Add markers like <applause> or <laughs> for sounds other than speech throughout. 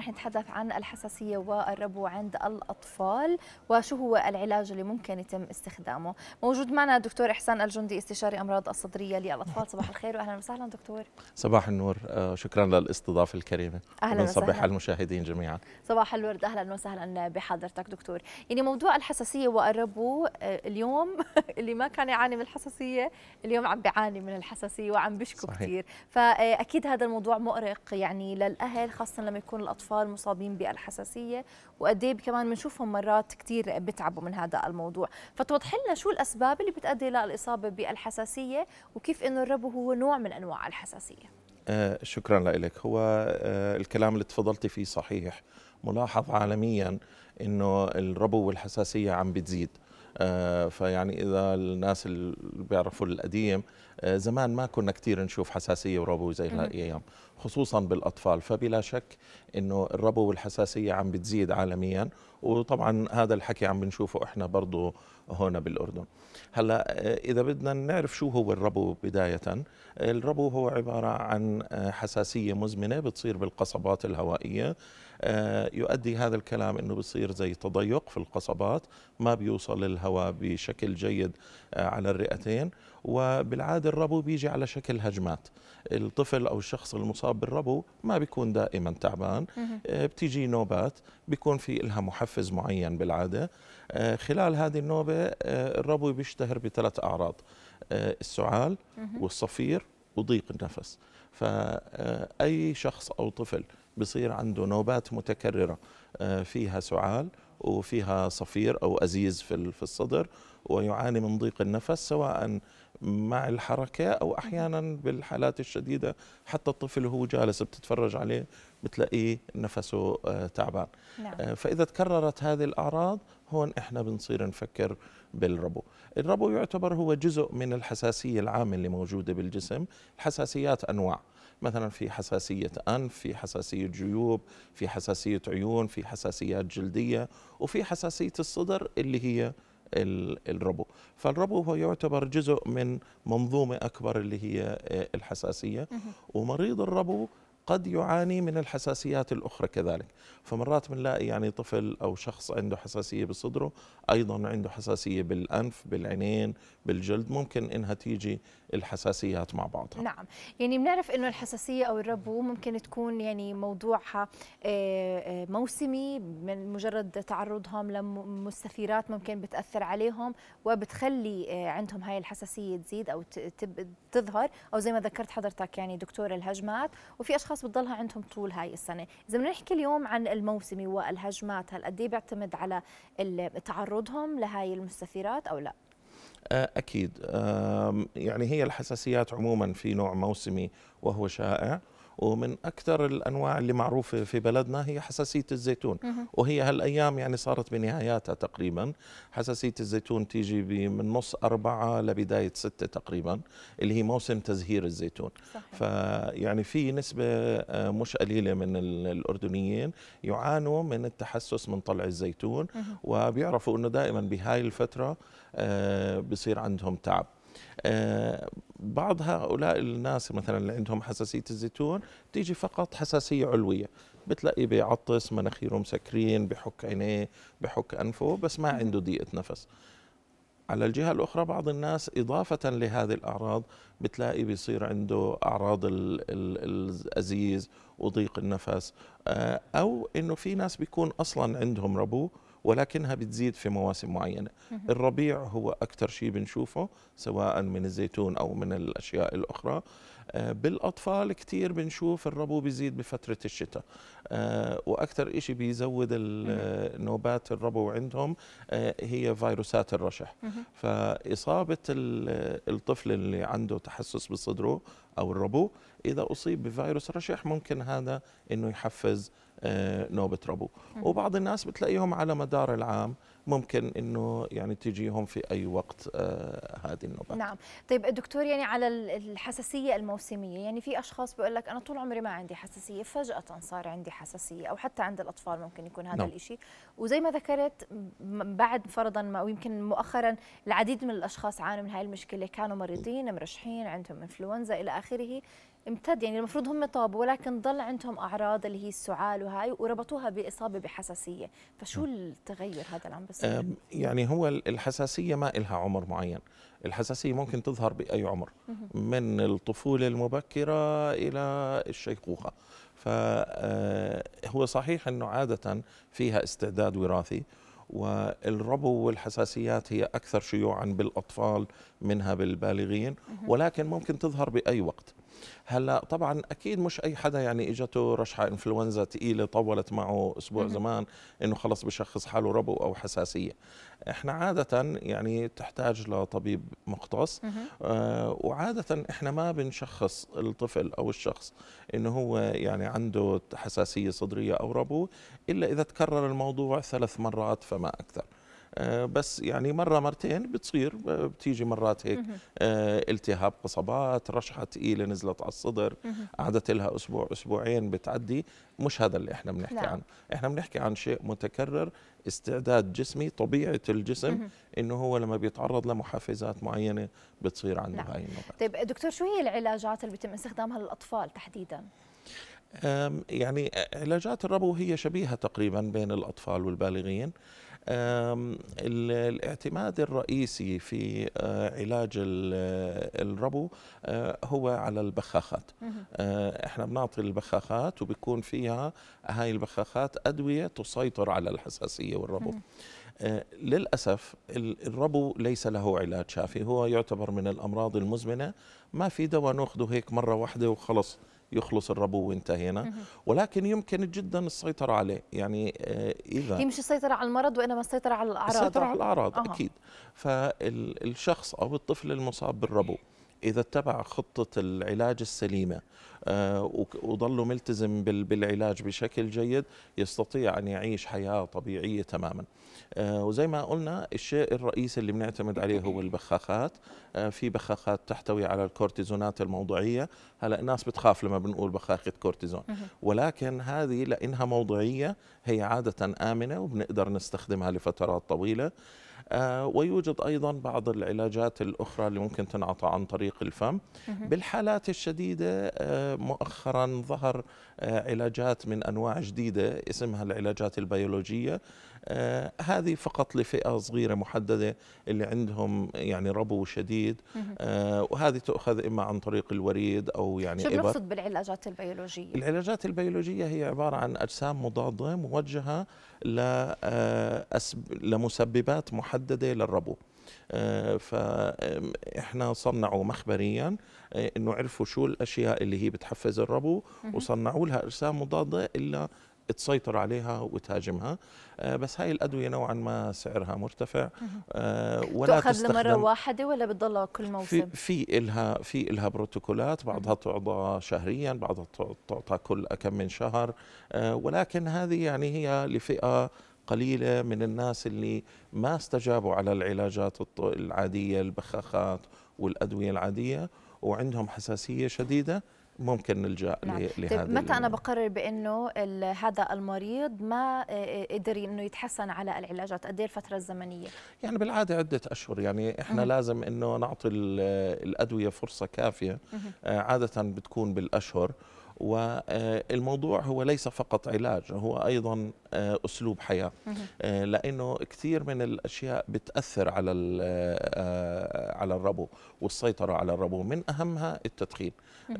رح نتحدث عن الحساسية والربو عند الأطفال وشو هو العلاج اللي ممكن يتم استخدامه موجود معنا دكتور إحسان الجندي استشاري أمراض الصدرية للأطفال صباح الخير وأهلا وسهلا دكتور صباح النور آه، شكرا للاستضافة الكريمة أهلا وسهلا المشاهدين جميعا صباح الورد أهلا وسهلا بحضرتك دكتور يعني موضوع الحساسية والربو آه، اليوم <laughs> اللي ما كان يعاني من الحساسية اليوم عم بيعاني من الحساسية وعم بشكو كثير فأكيد هذا الموضوع مؤرق يعني للأهل خاصة لما يكون الأطفال اطفال مصابين بالحساسيه وقد ايه كمان بنشوفهم مرات كثير بتعبوا من هذا الموضوع فتوضح لنا شو الاسباب اللي بتؤدي للاصابه بالحساسيه وكيف انه الربو هو نوع من انواع الحساسيه آه شكرا لك هو آه الكلام اللي تفضلتي فيه صحيح ملاحظ عالميا انه الربو والحساسيه عم بتزيد آه، فيعني اذا الناس اللي بيعرفوا القديم آه، زمان ما كنا كثير نشوف حساسيه وربو زي هالايام خصوصا بالاطفال فبلا شك انه الربو والحساسيه عم بتزيد عالميا وطبعا هذا الحكي عم بنشوفه احنا برضه هون بالاردن هلا آه، اذا بدنا نعرف شو هو الربو بدايه آه، الربو هو عباره عن آه، حساسيه مزمنه بتصير بالقصبات الهوائيه يؤدي هذا الكلام انه بصير زي تضيق في القصبات ما بيوصل الهواء بشكل جيد على الرئتين وبالعاده الربو بيجي على شكل هجمات الطفل او الشخص المصاب بالربو ما بيكون دائما تعبان بتيجي نوبات بيكون في لها محفز معين بالعاده خلال هذه النوبه آه، الربو بيشتهر بثلاث أعراض آه، السعال والصفير وضيق النفس فأي شخص أو طفل بصير عنده نوبات متكررة آه، فيها سعال وفيها صفير أو أزيز في الصدر ويعاني من ضيق النفس سواء مع الحركة أو أحيانا بالحالات الشديدة حتى الطفل وهو جالس بتتفرج عليه بتلاقيه نفسه تعبان نعم. فإذا تكررت هذه الأعراض هون احنا بنصير نفكر بالربو الربو يعتبر هو جزء من الحساسية العامة اللي موجودة بالجسم الحساسيات أنواع مثلا في حساسية أنف في حساسية جيوب في حساسية عيون في حساسيات جلدية وفي حساسية الصدر اللي هي الربو فالربو هو يعتبر جزء من منظومة أكبر اللي هي آه، الحساسية ومريض الربو قد يعاني من الحساسيات الأخرى كذلك فمرات بنلاقي يعني طفل أو شخص عنده حساسية بصدره أيضا عنده حساسية بالأنف بالعينين بالجلد ممكن إنها تيجي الحساسيات مع بعضها نعم يعني بنعرف انه الحساسيه او الربو ممكن تكون يعني موضوعها آه، آه، موسمي من مجرد تعرضهم لمستثيرات ممكن بتاثر عليهم وبتخلي آه، عندهم هاي الحساسيه تزيد او تظهر او زي ما ذكرت حضرتك يعني دكتور الهجمات وفي اشخاص بتضلها عندهم طول هاي السنه اذا بدنا نحكي اليوم عن الموسمي والهجمات هل قد إيه بيعتمد على تعرضهم لهاي المستثيرات او لا آه، أكيد يعني هي الحساسيات عموما في نوع موسمي وهو شائع ومن اكثر الانواع اللي معروفه في بلدنا هي حساسيه الزيتون وهي هالايام يعني صارت بنهاياتها تقريبا حساسيه الزيتون تيجي من نص أربعة لبدايه ستة تقريبا اللي هي موسم تزهير الزيتون فيعني في نسبه آه، مش قليله من الاردنيين يعانوا من التحسس من طلع الزيتون وبيعرفوا انه دائما بهاي الفتره آه، بصير عندهم تعب آه، بعض هؤلاء الناس مثلا اللي عندهم حساسيه الزيتون تيجي فقط حساسيه علويه بتلاقي بيعطس مناخيره مسكرين بحك عينيه بحك انفه بس ما عنده ضيقه نفس على الجهة الأخرى بعض الناس إضافة لهذه الأعراض بتلاقي بيصير عنده أعراض الأزيز وضيق النفس آه، أو إنه في ناس بيكون أصلا عندهم ربو ولكنها بتزيد في مواسم معينة الربيع هو أكثر شيء بنشوفه سواء من الزيتون أو من الأشياء الأخرى آه، بالأطفال كثير بنشوف الربو بيزيد بفترة الشتاء آه، وأكثر شيء بيزود نوبات الربو عندهم آه، هي فيروسات الرشح فإصابة الطفل اللي عنده تحسس بصدره أو الربو إذا أصيب بفيروس رشح ممكن هذا أنه يحفز آه، نوبة ربو وبعض الناس بتلاقيهم على مدار العام ممكن انه يعني تجيهم في اي وقت آه هذه النوبات نعم طيب دكتور يعني على الحساسيه الموسميه يعني في اشخاص بيقول لك انا طول عمري ما عندي حساسيه فجاه صار عندي حساسيه او حتى عند الاطفال ممكن يكون هذا نعم. الشيء وزي ما ذكرت بعد فرضا ما ويمكن مؤخرا العديد من الاشخاص عانوا من هاي المشكله كانوا مريضين مرشحين عندهم انفلونزا الى اخره امتد يعني المفروض هم طابوا ولكن ضل عندهم اعراض اللي هي السعال وهاي وربطوها باصابه بحساسيه فشو التغير هذا اللي عم بيصير يعني هو الحساسيه ما لها عمر معين الحساسيه ممكن تظهر باي عمر من الطفوله المبكره الى الشيخوخه فهو آه، صحيح انه عاده فيها استعداد وراثي والربو والحساسيات هي اكثر شيوعا بالاطفال منها بالبالغين ولكن ممكن تظهر باي وقت هلا طبعا اكيد مش اي حدا يعني اجته رشحه انفلونزا ثقيله طولت معه اسبوع زمان انه خلص بشخص حاله ربو او حساسيه احنا عاده يعني تحتاج لطبيب مختص آه وعاده احنا ما بنشخص الطفل او الشخص انه هو يعني عنده حساسيه صدريه او ربو الا اذا تكرر الموضوع ثلاث مرات فما اكثر آه، بس يعني مره مرتين بتصير بتيجي مرات هيك آه، التهاب قصبات رشحه ثقيله نزلت على الصدر قعدت لها اسبوع اسبوعين بتعدي مش هذا اللي احنا بنحكي نعم. عنه احنا بنحكي عن شيء متكرر استعداد جسمي طبيعه الجسم انه هو لما بيتعرض لمحفزات معينه بتصير عنده نعم. هاي النوبات طيب دكتور شو هي العلاجات اللي بيتم استخدامها للاطفال تحديدا يعني آه، علاجات الربو هي شبيهه تقريبا بين الاطفال والبالغين الاعتماد الرئيسي في آه، علاج الربو آه، هو على البخاخات آه، احنا بنعطي البخاخات وبيكون فيها هاي البخاخات ادويه تسيطر على الحساسيه والربو للأسف الربو ليس له علاج شافي هو يعتبر من الأمراض المزمنة ما في دواء ناخذه هيك مرة واحدة وخلص يخلص الربو وانتهينا ولكن يمكن جدا السيطرة عليه يعني آه، إذا هي مش السيطرة على المرض وإنما السيطرة على الأعراض السيطرة على الأعراض أه. أكيد فالشخص أو الطفل المصاب بالربو اذا اتبع خطه العلاج السليمه آه، وظلوا ملتزم بالعلاج بشكل جيد يستطيع ان يعيش حياه طبيعيه تماما آه، وزي ما قلنا الشيء الرئيسي اللي بنعتمد عليه هو البخاخات آه، في بخاخات تحتوي على الكورتيزونات الموضعيه هلا الناس بتخاف لما بنقول بخاخه كورتيزون ولكن هذه لانها موضعيه هي عاده امنه وبنقدر نستخدمها لفترات طويله آه، ويوجد أيضا بعض العلاجات الأخرى اللي ممكن تنعطى عن طريق الفم بالحالات الشديدة آه، مؤخرا ظهر آه، علاجات من أنواع جديدة اسمها العلاجات البيولوجية آه، هذه فقط لفئة صغيرة محددة اللي عندهم يعني ربو شديد آه، وهذه تؤخذ إما عن طريق الوريد أو يعني شو بنقصد بالعلاجات البيولوجية؟ العلاجات البيولوجية هي عبارة عن أجسام مضادة موجهة آه، لمسببات محددة للربو فاحنا صنعوا مخبريا انه عرفوا شو الاشياء اللي هي بتحفز الربو وصنعوا لها اجسام مضاده الا تسيطر عليها وتهاجمها آه، بس هاي الادويه نوعا ما سعرها مرتفع آه، ولا تؤخذ لمره واحده ولا بتضل كل موسم في, في الها في الها بروتوكولات بعضها تعطى شهريا بعضها تعطى كل كم من شهر آه، ولكن هذه يعني هي لفئه قليله من الناس اللي ما استجابوا على العلاجات العاديه البخاخات والادويه العاديه وعندهم حساسيه شديده ممكن نلجا نعم. لهذا طيب متى انا بقرر بانه هذا المريض ما قدر انه يتحسن على العلاجات قد إيه الفتره الزمنيه يعني بالعاده عده اشهر يعني احنا مم. لازم انه نعطي الادويه فرصه كافيه مم. آه، عاده بتكون بالاشهر والموضوع هو ليس فقط علاج هو أيضا آه، أسلوب حياة آه، لأنه كثير من الأشياء بتأثر على آه، على الربو والسيطرة على الربو من أهمها التدخين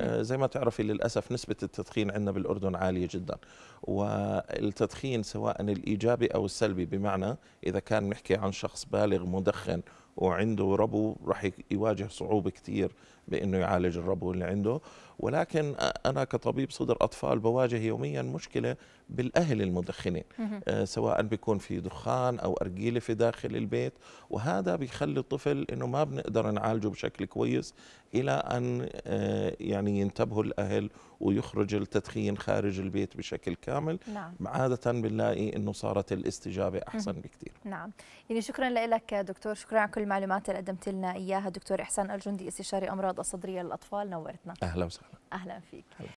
زي ما تعرفي للأسف نسبة التدخين عندنا بالأردن عالية جدا والتدخين سواء الإيجابي أو السلبي بمعنى إذا كان نحكي عن شخص بالغ مدخن وعنده ربو راح يواجه صعوبة كثير بأنه يعالج الربو اللي عنده ولكن أنا كطبيب صدر أطفال بواجه يوميا مشكلة بالاهل المدخنين آه سواء بيكون في دخان او ارجيله في داخل البيت وهذا بيخلي الطفل انه ما بنقدر نعالجه بشكل كويس الى ان آه يعني ينتبهوا الاهل ويخرج التدخين خارج البيت بشكل كامل نعم. عادة بنلاقي أنه صارت الاستجابة أحسن مم. بكثير نعم يعني شكرا لك دكتور شكرا على كل المعلومات اللي قدمت لنا إياها دكتور إحسان الجندي استشاري أمراض الصدرية للأطفال نورتنا أهلا وسهلا أهلا فيك أهلا.